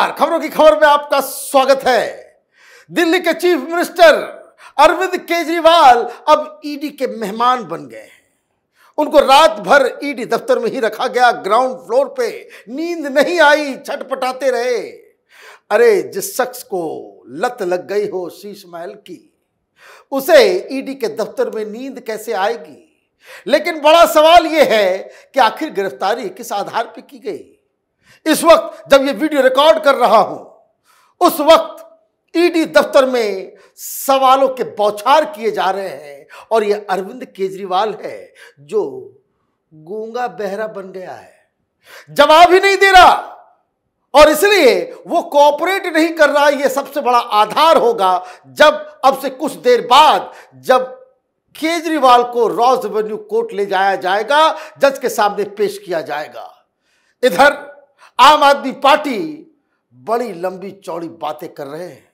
नमस्कार खबरों की खबर में आपका स्वागत है दिल्ली के चीफ मिनिस्टर अरविंद केजरीवाल अब ईडी के मेहमान बन गए हैं उनको रात भर ईडी दफ्तर में ही रखा गया ग्राउंड फ्लोर पे नींद नहीं आई छटपटाते रहे अरे जिस शख्स को लत लग गई हो शीश महल की उसे ईडी के दफ्तर में नींद कैसे आएगी लेकिन बड़ा सवाल यह है कि आखिर गिरफ्तारी किस आधार पर की गई इस वक्त जब ये वीडियो रिकॉर्ड कर रहा हूं उस वक्त ईडी e दफ्तर में सवालों के बौछार किए जा रहे हैं और ये अरविंद केजरीवाल है जो गूंगा बहरा बन गया है जवाब ही नहीं दे रहा और इसलिए वो कॉपरेट नहीं कर रहा ये सबसे बड़ा आधार होगा जब अब से कुछ देर बाद जब केजरीवाल को रॉज रेवेन्यू कोर्ट ले जाया जाएगा जज के सामने पेश किया जाएगा इधर आम आदमी पार्टी बड़ी लंबी चौड़ी बातें कर रहे हैं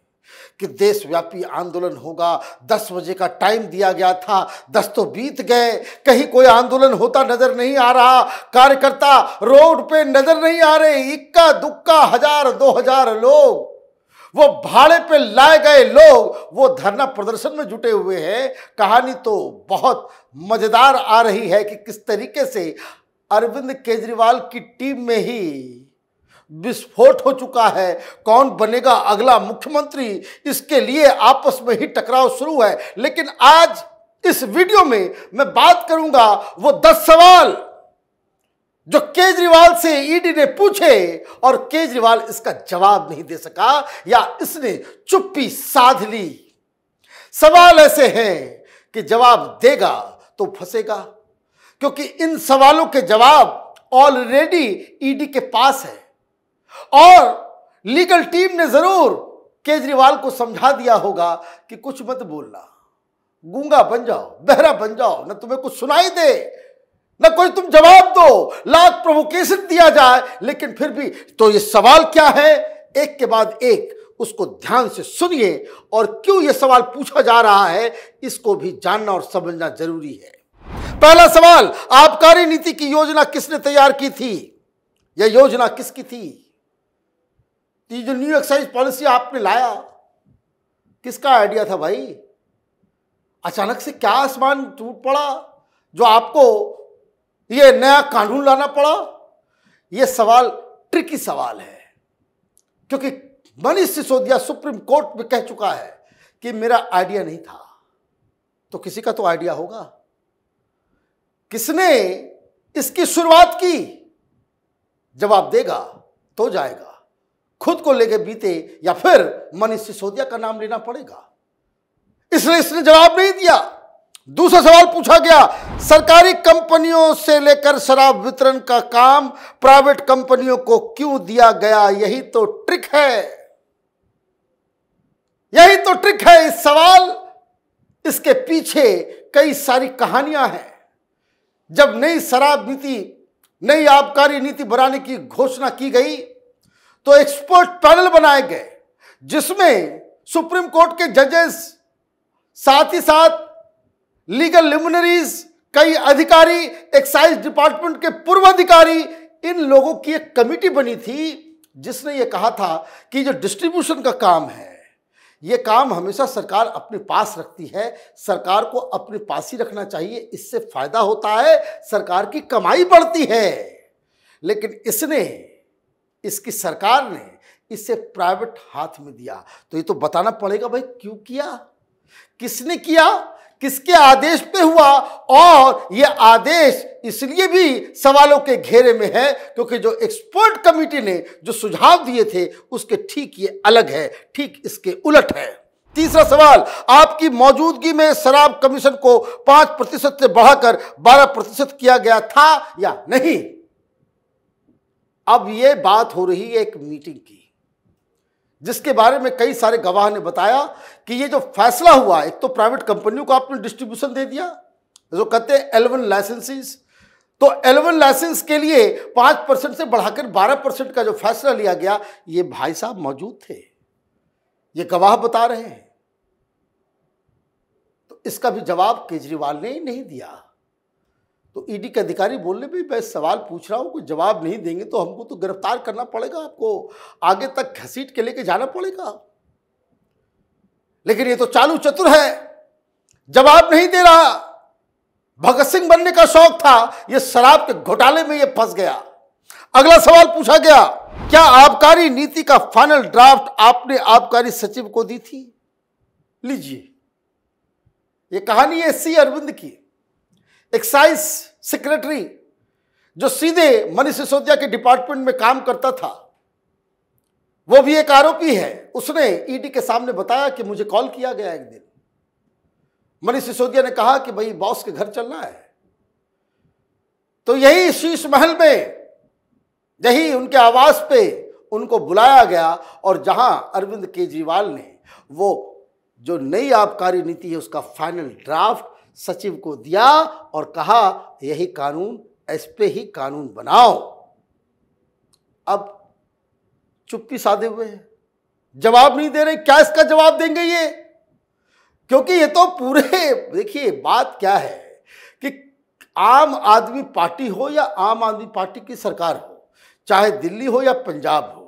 कि देशव्यापी आंदोलन होगा दस बजे का टाइम दिया गया था दस तो बीत गए कहीं कोई आंदोलन होता नजर नहीं आ रहा कार्यकर्ता रोड पे नजर नहीं आ रहे इक्का दुक्का हजार दो हजार लोग वो भाड़े पे लाए गए लोग वो धरना प्रदर्शन में जुटे हुए हैं कहानी तो बहुत मजेदार आ रही है कि किस तरीके से अरविंद केजरीवाल की टीम में ही विस्फोट हो चुका है कौन बनेगा अगला मुख्यमंत्री इसके लिए आपस में ही टकराव शुरू है लेकिन आज इस वीडियो में मैं बात करूंगा वो दस सवाल जो केजरीवाल से ईडी ने पूछे और केजरीवाल इसका जवाब नहीं दे सका या इसने चुप्पी साध ली सवाल ऐसे हैं कि जवाब देगा तो फंसेगा क्योंकि इन सवालों के जवाब ऑलरेडी ईडी के पास है और लीगल टीम ने जरूर केजरीवाल को समझा दिया होगा कि कुछ मत बोलना गूंगा बन जाओ बहरा बन जाओ ना तुम्हें कुछ सुनाई दे ना कोई तुम जवाब दो लाख प्रोवोकेशन दिया जाए लेकिन फिर भी तो ये सवाल क्या है एक के बाद एक उसको ध्यान से सुनिए और क्यों ये सवाल पूछा जा रहा है इसको भी जानना और समझना जरूरी है पहला सवाल आबकारी नीति की योजना किसने तैयार की थी यह योजना किसकी थी ये जो न्यू एक्साइज पॉलिसी आपने लाया किसका आइडिया था भाई अचानक से क्या आसमान टूट पड़ा जो आपको ये नया कानून लाना पड़ा ये सवाल ट्रिकी सवाल है क्योंकि मनीष सिसोदिया सुप्रीम कोर्ट में कह चुका है कि मेरा आइडिया नहीं था तो किसी का तो आइडिया होगा किसने इसकी शुरुआत की जवाब देगा तो जाएगा खुद को लेके बीते या फिर मनीष सिसोदिया का नाम लेना पड़ेगा इसलिए इसने जवाब नहीं दिया दूसरा सवाल पूछा गया सरकारी कंपनियों से लेकर शराब वितरण का काम प्राइवेट कंपनियों को क्यों दिया गया यही तो ट्रिक है यही तो ट्रिक है इस सवाल इसके पीछे कई सारी कहानियां हैं जब नई शराब नीति नई आबकारी नीति बनाने की घोषणा की गई तो एक्सपर्ट पैनल बनाए गए जिसमें सुप्रीम कोर्ट के जजेस साथ ही साथ लीगल लिमिनरीज कई अधिकारी एक्साइज डिपार्टमेंट के पूर्व अधिकारी इन लोगों की एक कमिटी बनी थी जिसने ये कहा था कि जो डिस्ट्रीब्यूशन का काम है ये काम हमेशा सरकार अपने पास रखती है सरकार को अपने पास ही रखना चाहिए इससे फायदा होता है सरकार की कमाई बढ़ती है लेकिन इसने इसकी सरकार ने इसे प्राइवेट हाथ में दिया तो ये तो बताना पड़ेगा भाई क्यों किया किसने किया किसके आदेश पे हुआ और ये आदेश इसलिए भी सवालों के घेरे में है क्योंकि जो एक्सपर्ट कमेटी ने जो सुझाव दिए थे उसके ठीक ये अलग है ठीक इसके उलट है तीसरा सवाल आपकी मौजूदगी में शराब कमीशन को पांच प्रतिशत से बढ़ाकर बारह प्रतिशत किया गया था या नहीं अब ये बात हो रही है एक मीटिंग की जिसके बारे में कई सारे गवाह ने बताया कि ये जो फैसला हुआ एक तो प्राइवेट कंपनियों को आपने डिस्ट्रीब्यूशन दे दिया जो कहते हैं एलेवन लाइसेंसिस तो एलेवन लाइसेंस के लिए पांच परसेंट से बढ़ाकर बारह परसेंट का जो फैसला लिया गया ये भाई साहब मौजूद थे ये गवाह बता रहे हैं तो इसका भी जवाब केजरीवाल ने नहीं दिया तो ईडी e के अधिकारी बोलने भी मैं सवाल पूछ रहा हूँ कोई जवाब नहीं देंगे तो हमको तो गिरफ्तार करना पड़ेगा आपको आगे तक घसीट के लेके जाना पड़ेगा लेकिन ये तो चालू चतुर है जवाब नहीं दे रहा भगत सिंह बनने का शौक था ये शराब के घोटाले में ये फंस गया अगला सवाल पूछा गया क्या आबकारी नीति का फाइनल ड्राफ्ट आपने आबकारी सचिव को दी थी लीजिए ये कहानी है सी अरविंद की एक्साइज सेक्रेटरी जो सीधे मनीष सिसोदिया के डिपार्टमेंट में काम करता था वो भी एक आरोपी है उसने ईडी e के सामने बताया कि मुझे कॉल किया गया एक दिन मनीष सिसोदिया ने कहा कि भाई बॉस के घर चलना है तो यही शीश महल में यही उनके आवास पे उनको बुलाया गया और जहां अरविंद केजरीवाल ने वो जो नई आबकारी नीति है उसका फाइनल ड्राफ्ट सचिव को दिया और कहा यही कानून इस पे ही कानून बनाओ अब चुप्पी साधे हुए हैं जवाब नहीं दे रहे क्या इसका जवाब देंगे ये क्योंकि ये तो पूरे देखिए बात क्या है कि आम आदमी पार्टी हो या आम आदमी पार्टी की सरकार हो चाहे दिल्ली हो या पंजाब हो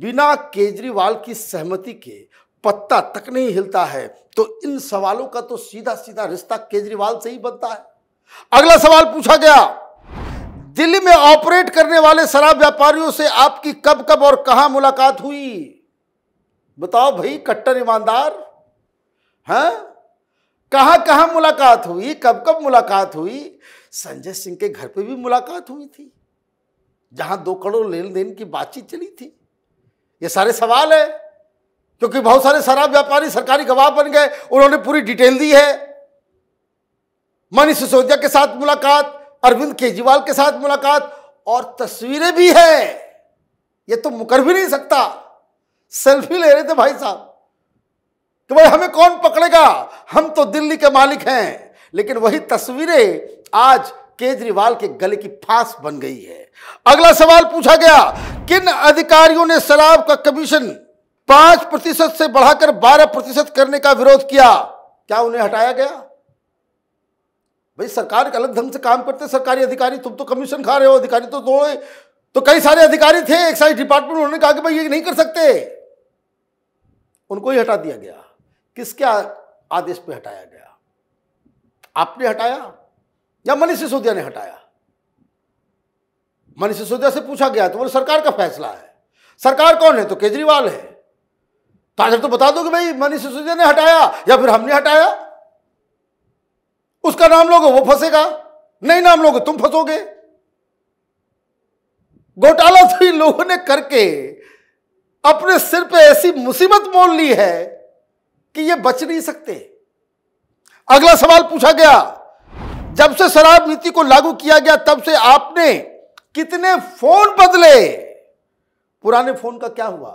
बिना केजरीवाल की सहमति के पत्ता तक नहीं हिलता है तो इन सवालों का तो सीधा सीधा रिश्ता केजरीवाल से ही बनता है अगला सवाल पूछा गया दिल्ली में ऑपरेट करने वाले शराब व्यापारियों से आपकी कब कब और कहां मुलाकात हुई बताओ भाई कट्टर ईमानदार हैं कहां कहां मुलाकात हुई कब कब मुलाकात हुई संजय सिंह के घर पे भी मुलाकात हुई थी जहां दो करोड़ लेन देन की बातचीत चली थी ये सारे सवाल है क्योंकि बहुत सारे शराब व्यापारी सरकारी गवाह बन गए उन्होंने पूरी डिटेल दी है मनीष सिसोदिया के साथ मुलाकात अरविंद केजरीवाल के साथ मुलाकात और तस्वीरें भी है ये तो मुकर भी नहीं सकता सेल्फी ले रहे थे भाई साहब कि भाई हमें कौन पकड़ेगा हम तो दिल्ली के मालिक हैं लेकिन वही तस्वीरें आज केजरीवाल के गले की फांस बन गई है अगला सवाल पूछा गया किन अधिकारियों ने शराब का कमीशन पांच प्रतिशत से बढ़ाकर बारह प्रतिशत करने का विरोध किया क्या उन्हें हटाया गया भाई सरकार गलत ढंग से काम करते सरकारी अधिकारी तुम तो कमीशन खा रहे हो अधिकारी तो दौड़े तो कई सारे अधिकारी थे एक्साइज डिपार्टमेंट उन्होंने कहा कि भाई ये नहीं कर सकते उनको ही हटा दिया गया किसके आदेश पे हटाया गया आपने हटाया या मनीष सिसोदिया ने हटाया मनीष सिसोदिया से पूछा गया तो बोले सरकार का फैसला है सरकार कौन है तो केजरीवाल है ताजर तो, तो बता दो कि भाई मनीष सिसोदिया ने हटाया या फिर हमने हटाया उसका नाम लोगे वो फंसेगा नहीं नाम लोगे तुम फंसोगे घोटाला तो इन लोगों ने करके अपने सिर पे ऐसी मुसीबत मोल ली है कि ये बच नहीं सकते अगला सवाल पूछा गया जब से शराब नीति को लागू किया गया तब से आपने कितने फोन बदले पुराने फोन का क्या हुआ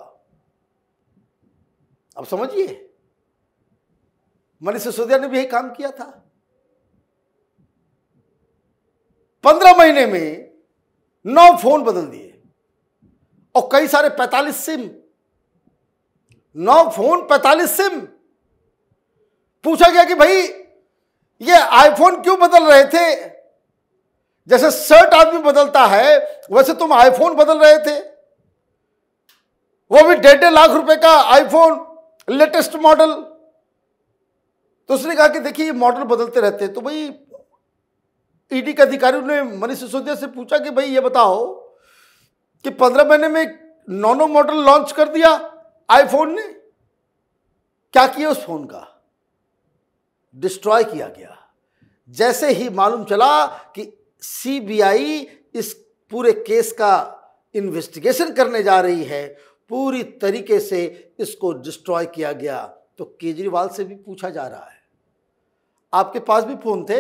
अब समझिए मनीष सिसोदिया ने भी यही काम किया था पंद्रह महीने में नौ फोन बदल दिए और कई सारे पैतालीस सिम नौ फोन पैतालीस सिम पूछा गया कि भाई ये आईफोन क्यों बदल रहे थे जैसे शर्ट आदमी बदलता है वैसे तुम आईफोन बदल रहे थे वो भी डेढ़ लाख रुपए का आईफोन लेटेस्ट मॉडल तो उसने कहा कि देखिए ये मॉडल बदलते रहते हैं तो भाई ईडी e के अधिकारियों ने मनीष सिसोदिया से पूछा कि भाई ये बताओ कि पंद्रह महीने में नोनो मॉडल लॉन्च कर दिया आईफोन ने क्या किया उस फोन का डिस्ट्रॉय किया गया जैसे ही मालूम चला कि सीबीआई इस पूरे केस का इन्वेस्टिगेशन करने जा रही है पूरी तरीके से इसको डिस्ट्रॉय किया गया तो केजरीवाल से भी पूछा जा रहा है आपके पास भी फोन थे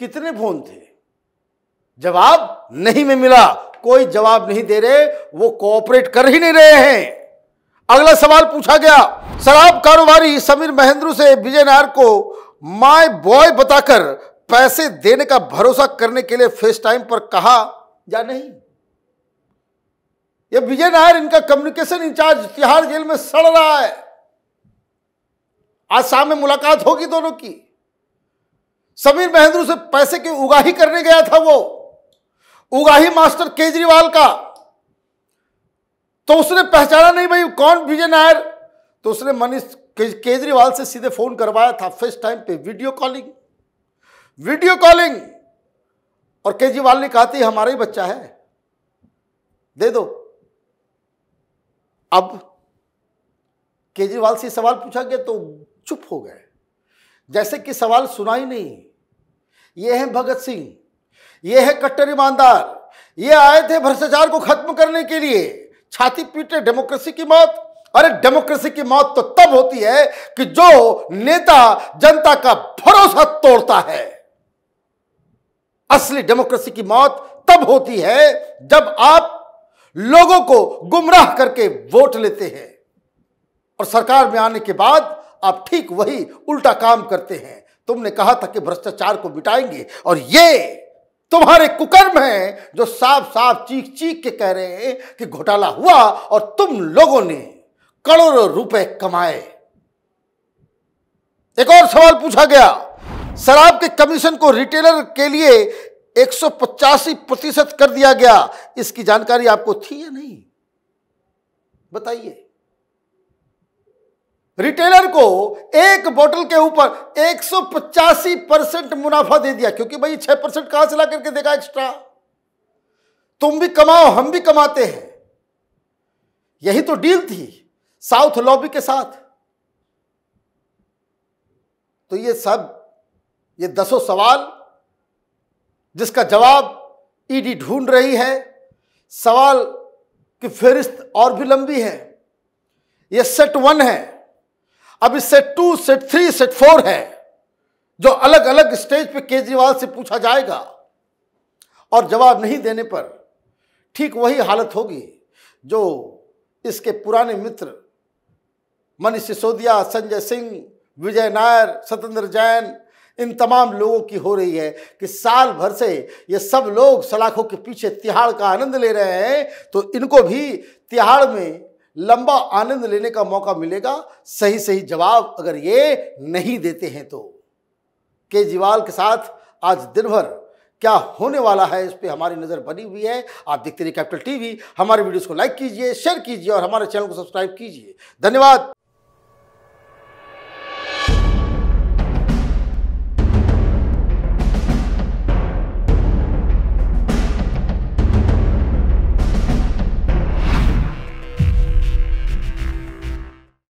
कितने फोन थे जवाब नहीं में मिला कोई जवाब नहीं दे रहे वो कोऑपरेट कर ही नहीं रहे हैं अगला सवाल पूछा गया शराब कारोबारी समीर महेंद्र से विजय नायर को माय बॉय बताकर पैसे देने का भरोसा करने के लिए फेस टाइम पर कहा या नहीं ये विजय नायर इनका कम्युनिकेशन इंचार्ज तिहाड़ जेल में सड़ रहा है आज शाम में मुलाकात होगी दोनों की समीर महेंद्र से पैसे की उगाही करने गया था वो उगाही मास्टर केजरीवाल का तो उसने पहचाना नहीं भाई कौन विजय नायर तो उसने मनीष केजरीवाल से सीधे फोन करवाया था फर्स्ट टाइम पे वीडियो कॉलिंग वीडियो कॉलिंग और केजरीवाल ने कहा थी तो हमारा ही बच्चा है दे दो अब केजरीवाल से सवाल पूछा गया तो चुप हो गए जैसे कि सवाल सुना ही नहीं ये है भगत सिंह ये है कट्टर ईमानदार ये आए थे भ्रष्टाचार को खत्म करने के लिए छाती पीटे डेमोक्रेसी की मौत अरे डेमोक्रेसी की मौत तो तब होती है कि जो नेता जनता का भरोसा तोड़ता है असली डेमोक्रेसी की मौत तब होती है जब आप लोगों को गुमराह करके वोट लेते हैं और सरकार में आने के बाद आप ठीक वही उल्टा काम करते हैं तुमने कहा था कि भ्रष्टाचार को मिटाएंगे और ये तुम्हारे कुकर्म हैं जो साफ साफ चीख चीख के कह रहे हैं कि घोटाला हुआ और तुम लोगों ने करोड़ों रुपए कमाए एक और सवाल पूछा गया शराब के कमीशन को रिटेलर के लिए एक प्रतिशत कर दिया गया इसकी जानकारी आपको थी या नहीं बताइए रिटेलर को एक बोतल के ऊपर एक परसेंट मुनाफा दे दिया क्योंकि भाई छह परसेंट कहां से ला करके देगा एक्स्ट्रा तुम भी कमाओ हम भी कमाते हैं यही तो डील थी साउथ लॉबी के साथ तो ये सब ये दसों सवाल जिसका जवाब ईडी ढूंढ रही है सवाल की फहरिस्त और भी लंबी है यह सेट वन है अब इस set two set three set four है जो अलग अलग स्टेज पे केजरीवाल से पूछा जाएगा और जवाब नहीं देने पर ठीक वही हालत होगी जो इसके पुराने मित्र मनीष सिसोदिया संजय सिंह विजय नायर सतेंद्र जैन इन तमाम लोगों की हो रही है कि साल भर से ये सब लोग सलाखों के पीछे तिहाड़ का आनंद ले रहे हैं तो इनको भी तिहाड़ में लंबा आनंद लेने का मौका मिलेगा सही सही जवाब अगर ये नहीं देते हैं तो केजरीवाल के साथ आज दिन भर क्या होने वाला है इस पर हमारी नज़र बनी हुई है आप देखते रहिए कैपिटल टीवी हमारे वीडियोस को लाइक कीजिए शेयर कीजिए और हमारे चैनल को सब्सक्राइब कीजिए धन्यवाद